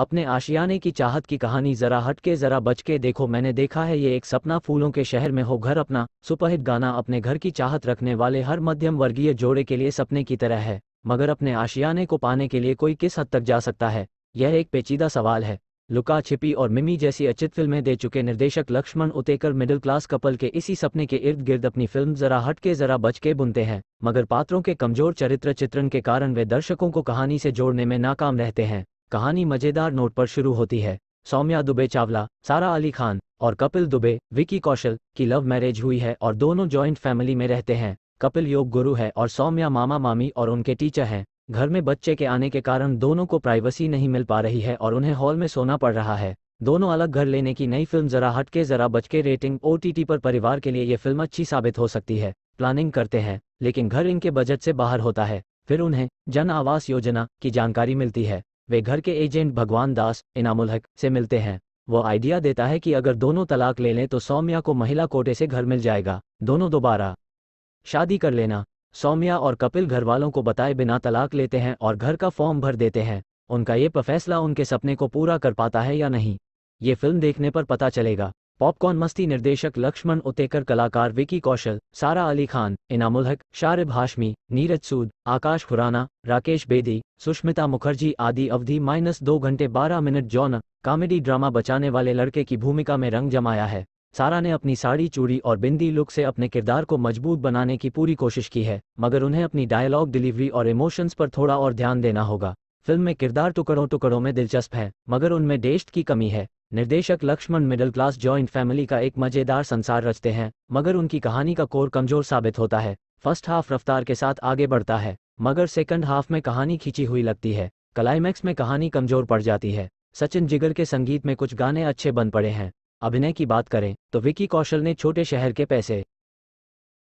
अपने आशियाने की चाहत की कहानी जरा हटके जरा बच के देखो मैंने देखा है ये एक सपना फूलों के शहर में हो घर अपना सुपहित गाना अपने घर की चाहत रखने वाले हर मध्यम वर्गीय जोड़े के लिए सपने की तरह है मगर अपने आशियाने को पाने के लिए कोई किस हद तक जा सकता है यह एक पेचीदा सवाल है लुका छिपी और मिमी जैसी अचित फिल्में दे चुके निर्देशक Laxman Utekar middle class couple के इसी सपने के इर्द गिर्द अपनी फिल्म जरा हटके जरा बच के बुनते हैं मगर पात्रों के कमजोर चरित्र चित्रण के कारण वे दर्शकों को कहानी से जोड़ने में नाकाम रहते हैं कहानी मजेदार नोट पर शुरू होती है सौम्या दुबे चावला सारा अली खान और कपिल दुबे विकी कौशल की लव मैरिज हुई है और दोनों जॉइंट फैमिली में रहते हैं कपिल योग गुरु है और सौम्या मामा मामी और उनके टीचर हैं घर में बच्चे के आने के कारण दोनों को प्राइवेसी नहीं मिल पा रही है और उन्हें हॉल में सोना पड़ रहा है दोनों अलग घर लेने की नई फिल्म जरा हटके जरा बचके रेटिंग ओटीटी पर परिवार के लिए ये फिल्म अच्छी साबित हो सकती है प्लानिंग करते हैं लेकिन घर इनके बजट से बाहर होता है फिर उन्हें जन आवास योजना की जानकारी मिलती है वे घर के एजेंट भगवान दास इनामुल हक से मिलते हैं वो आइडिया देता है कि अगर दोनों तलाक ले लें तो सौम्या को महिला कोटे से घर मिल जाएगा दोनों दोबारा शादी कर लेना सौम्या और कपिल घर वालों को बताए बिना तलाक लेते हैं और घर का फॉर्म भर देते हैं उनका ये फैसला उनके सपने को पूरा कर पाता है या नहीं ये फिल्म देखने पर पता चलेगा पॉपकॉर्न मस्ती निर्देशक लक्ष्मण उतेकर कलाकार विकी कौशल सारा अली खान इनामुल हक शारिब हाशमी नीरज सूद आकाश खुराना राकेश बेदी सुष्मिता मुखर्जी आदि अवधि माइनस दो घंटे बारह मिनट जॉन कॉमेडी ड्रामा बचाने वाले लड़के की भूमिका में रंग जमाया है सारा ने अपनी साड़ी चूड़ी और बिंदी लुक से अपने किरदार को मजबूत बनाने की पूरी कोशिश की है मगर उन्हें अपनी डायलॉग डिलीवरी और इमोशंस पर थोड़ा और ध्यान देना होगा फिल्म में किरदार टुकड़ों टुकड़ों में दिलचस्प है मगर उनमें डेस्ट की कमी है निर्देशक Laxman middle class joint family का एक मजेदार संसार रचते हैं मगर उनकी कहानी का कोर कमजोर साबित होता है फर्स्ट हाफ रफ्तार के साथ आगे बढ़ता है मगर सेकंड हाफ में कहानी खींची हुई लगती है क्लाइमैक्स में कहानी कमजोर पड़ जाती है सचिन जिगर के संगीत में कुछ गाने अच्छे बन पड़े हैं अभिनय की बात करें तो विकी कौशल ने छोटे शहर के पैसे